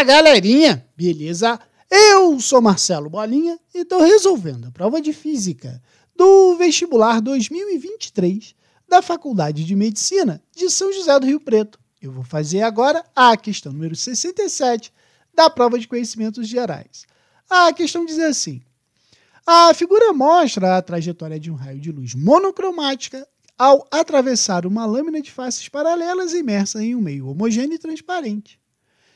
Fala galerinha, beleza? Eu sou Marcelo Bolinha e estou resolvendo a prova de física do vestibular 2023 da Faculdade de Medicina de São José do Rio Preto. Eu vou fazer agora a questão número 67 da prova de conhecimentos gerais. A questão diz assim: a figura mostra a trajetória de um raio de luz monocromática ao atravessar uma lâmina de faces paralelas imersa em um meio homogêneo e transparente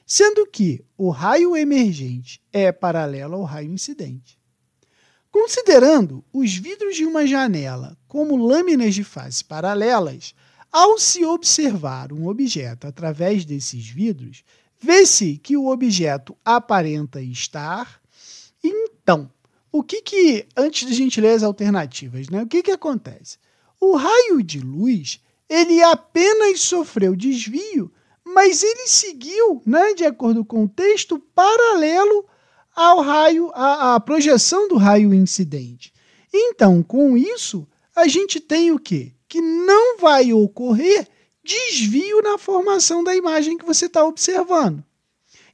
sendo que o raio emergente é paralelo ao raio incidente. Considerando os vidros de uma janela como lâminas de face paralelas, ao se observar um objeto através desses vidros, vê-se que o objeto aparenta estar. Então, o que que, antes de as alternativas, né? O que que acontece? O raio de luz, ele apenas sofreu desvio mas ele seguiu, né, de acordo com o texto, paralelo ao raio, à, à projeção do raio incidente. Então, com isso, a gente tem o quê? Que não vai ocorrer desvio na formação da imagem que você está observando.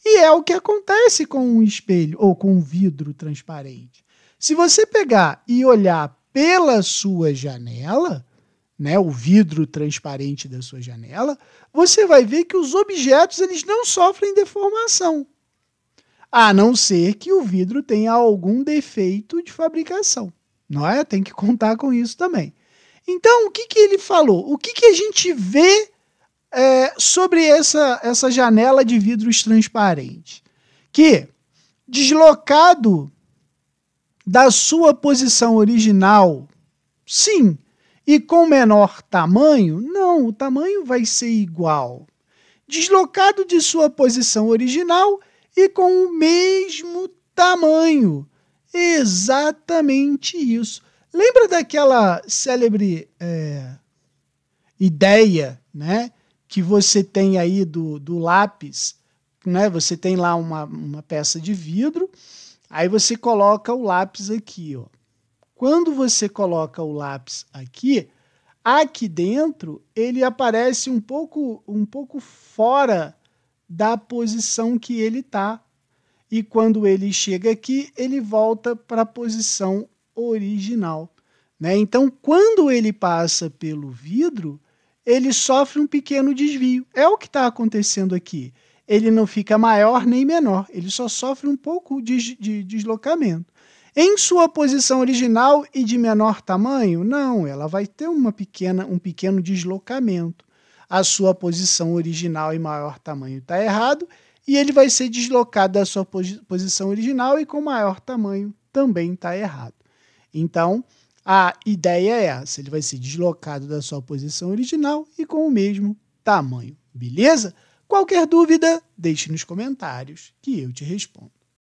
E é o que acontece com um espelho ou com um vidro transparente. Se você pegar e olhar pela sua janela, né, o vidro transparente da sua janela, você vai ver que os objetos eles não sofrem deformação. A não ser que o vidro tenha algum defeito de fabricação. Não é? Tem que contar com isso também. Então, o que, que ele falou? O que, que a gente vê é, sobre essa, essa janela de vidros transparente Que, deslocado da sua posição original, sim, e com menor tamanho? Não, o tamanho vai ser igual. Deslocado de sua posição original e com o mesmo tamanho. Exatamente isso. Lembra daquela célebre é, ideia né, que você tem aí do, do lápis? Né? Você tem lá uma, uma peça de vidro, aí você coloca o lápis aqui, ó quando você coloca o lápis aqui, aqui dentro ele aparece um pouco, um pouco fora da posição que ele está. E quando ele chega aqui, ele volta para a posição original. Né? Então, quando ele passa pelo vidro, ele sofre um pequeno desvio. É o que está acontecendo aqui. Ele não fica maior nem menor, ele só sofre um pouco de, de deslocamento. Em sua posição original e de menor tamanho? Não, ela vai ter uma pequena, um pequeno deslocamento. A sua posição original e maior tamanho está errado e ele vai ser deslocado da sua posição original e com maior tamanho também está errado. Então, a ideia é essa: ele vai ser deslocado da sua posição original e com o mesmo tamanho. Beleza? Qualquer dúvida, deixe nos comentários que eu te respondo.